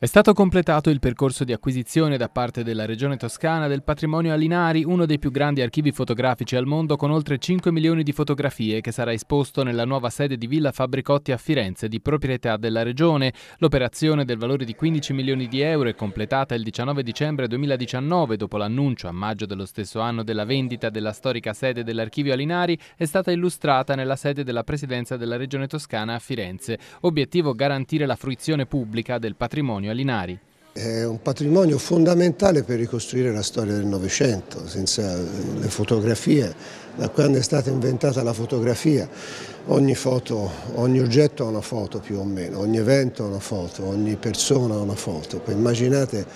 È stato completato il percorso di acquisizione da parte della Regione Toscana del patrimonio Alinari, uno dei più grandi archivi fotografici al mondo con oltre 5 milioni di fotografie che sarà esposto nella nuova sede di Villa Fabbricotti a Firenze di proprietà della Regione. L'operazione del valore di 15 milioni di euro è completata il 19 dicembre 2019 dopo l'annuncio a maggio dello stesso anno della vendita della storica sede dell'archivio Alinari è stata illustrata nella sede della Presidenza della Regione Toscana a Firenze. Obiettivo garantire la fruizione pubblica del patrimonio Antonio Alinari. È un patrimonio fondamentale per ricostruire la storia del Novecento, senza le fotografie, da quando è stata inventata la fotografia, ogni, foto, ogni oggetto ha una foto più o meno, ogni evento ha una foto, ogni persona ha una foto. Poi immaginate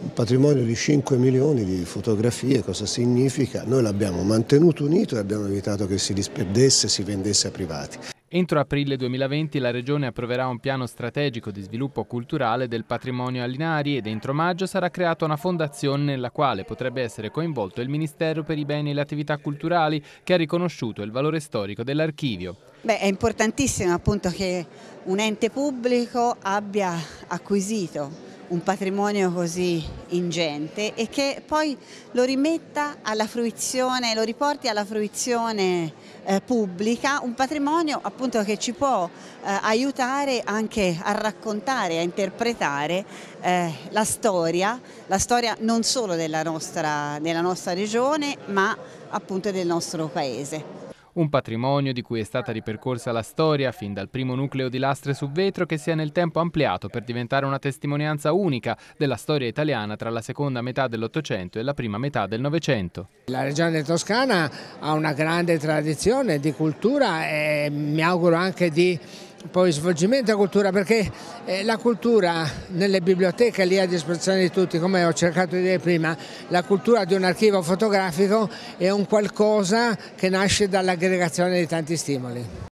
un patrimonio di 5 milioni di fotografie, cosa significa? Noi l'abbiamo mantenuto unito e abbiamo evitato che si disperdesse, e si vendesse a privati. Entro aprile 2020 la Regione approverà un piano strategico di sviluppo culturale del patrimonio Alinari ed entro maggio sarà creata una fondazione nella quale potrebbe essere coinvolto il Ministero per i beni e le attività culturali che ha riconosciuto il valore storico dell'archivio. Beh, è importantissimo appunto che un ente pubblico abbia acquisito un patrimonio così ingente e che poi lo rimetta alla fruizione, lo riporti alla fruizione eh, pubblica, un patrimonio appunto che ci può eh, aiutare anche a raccontare, a interpretare eh, la storia, la storia non solo della nostra, della nostra regione ma appunto del nostro paese. Un patrimonio di cui è stata ripercorsa la storia fin dal primo nucleo di lastre su vetro che si è nel tempo ampliato per diventare una testimonianza unica della storia italiana tra la seconda metà dell'Ottocento e la prima metà del Novecento. La regione toscana ha una grande tradizione di cultura e mi auguro anche di poi svolgimento della cultura perché eh, la cultura nelle biblioteche lì a disposizione di tutti come ho cercato di dire prima la cultura di un archivio fotografico è un qualcosa che nasce dall'aggregazione di tanti stimoli.